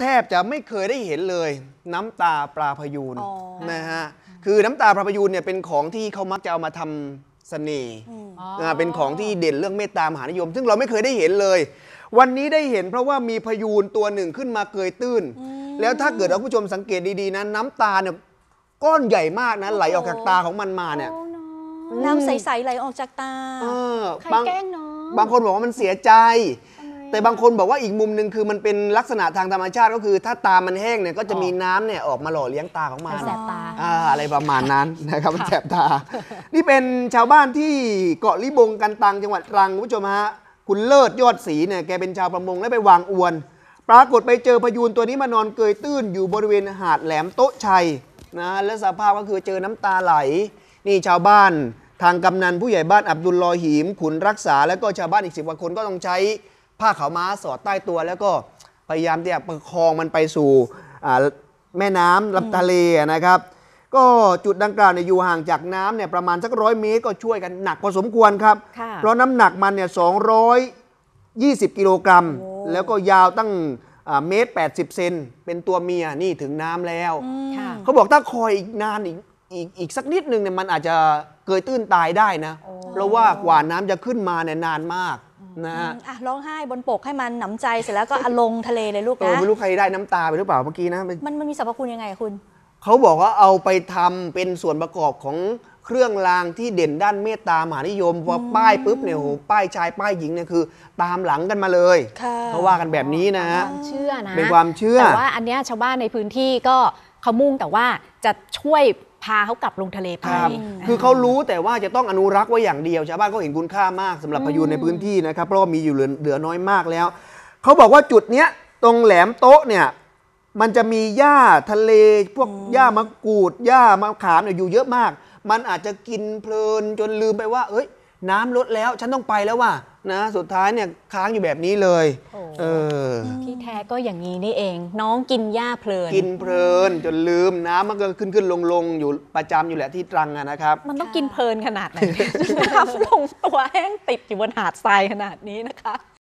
แทบจะไม่เคยได้เห็นเลย น้ำตาปลาพยูนนะฮะคือน้ำตาปลาพยูนเนี่ย เป็นของที่เขามักจะเอามาทำเสน่ห์เป็นของที่เด่นเรื่องเมตตามหานิยมซึ่งเราไม่เคยได้เห็นเลย วันนี้ได้เห็นเพราะว่ามีพยูนตัวหนึ่งขึ้นมาเกยตื้น แล้วถ้าเกิดเราผู้ชมสังเกตดีๆนะ น้ำตาเนี่ยก้อนใหญ่มากนะไหลออกจากตาของมันมาเนี่ยน้ำใสๆไหลออกจากตาใครแกล้งนาะบางคนบอกว่ามันเสียใจแต่บางคนบอกว่าอีกมุมหนึ่งคือมันเป็นลักษณะทางธรรมชาติก็คือถ้าตามันแห้งเนี่ยก็จะมีน้ำเนี่ยออกมาหล่อเลี้ยงตาของมันแสบตาออะไรประมาณนั้นนะครับมันแสบตา นี่เป็นชาวบ้านที่เกาะลิบงกันตังจังหวัดตรังคุณผู้ชมฮะ คุณเลิศยอดศรีเนี่ยแกเป็นชาวประมงและไปวางอวน ปรากฏไปเจอพยูนตัวนี้มานอนเกยตื้น อยู่บริเวณหาดแหลมโต๊ะชัยนะและสภาพก็คือเจอน้ำตาไหล นี่ชาวบ้านทางกำนันผู้ใหญ่บ้านอับดุลลอฮีมขุนรักษาและก็ชาวบ้านอีกสิบกว่าคนก็ต้องใช้ผ้าขาวม้าสอดใต้ตัวแล้วก็พยายามที่จะประคองมันไปสู่แม่น้ำลาทะเลนะครับ ก็จุดดังกล่าวเนี่ยอยู่ห่างจากน้ำเนี่ยประมาณสักร้อยเมตรก็ช่วยกันหนักพอสมควรครับ เพราะน้ำหนักมันเนี่ยสองร้อยยี่สิบกิโลกรัมแล้วก็ยาวตั้งเมตรแปดสิบเซนเป็นตัวเมียนี่ถึงน้ำแล้ว เขาบอกถ้าคอยอีกนานอีกอีกอีกสักนิดนึงเนี่ยมันอาจจะเกิดตื้นตายได้นะเพราะว่ากว่าน้ำจะขึ้นมาเนี่ยนานมากนะอ่ะร้องไห้บนปกให้มันหนำใจเสร็จแล้วก็อลงทะเลเลยลูกนะไม่รู้ใครได้น้ำตาไปหรือเปล่าเมื่อกี้นะมันมันมีสรรพคุณยังไงคุณเขาบอกว่าเอาไปทำเป็นส่วนประกอบของเครื่องรางที่เด่นด้านเมตตามหานิยมพอป้ายปุ๊บเนี่ยโอ้โหป้ายชาย ป้ายหญิงเนี่ยคือ ตามหลังกันมาเลยค่ะเขาว่ากันแบบนี้นะฮะความเชื่อนะเป็นความเชื่อแต่ว่าอันเนี้ยชาวบ้านในพื้นที่ก็เขามุ่งแต่ว่าจะช่วยพาเขากลับลงทะเลไปคคือเขารู้แต่ว่าจะต้องอนุรักษ์ไว้อย่างเดียวชาวบ้านเขาเห็นคุณค่ามากสำหรับพยูนในพื้นที่นะครับเพราะมีอยู่เหลือเหลือน้อยมากแล้ว เขาบอกว่าจุดเนี้ยตรงแหลมโต๊ะเนี่ย มันจะมีหญ้าทะเลพวกหญ้ามะกรูดหญ้ามะขามเนี่ยอยู่เยอะมาก มันอาจจะกินเพลินจนลืมไปว่า เอ้ย น้ำลดแล้วฉันต้องไปแล้วว่ะนะสุดท้ายเนี่ยค้างอยู่แบบนี้เลยที่แท้ก็อย่างนี้ นี่เอง น้องกินหญ้าเพลิน กินเพลินจนลืมน้ำมันก็ขึ้นขึ้นลงลงอยู่ประจำอยู่แหละที่ตรังนะครับ มันต้องกินเพลินขนาดไหนน้ำลงตัวแห้งติดอยู่บนหาดทรายขนาดนี้นะคะ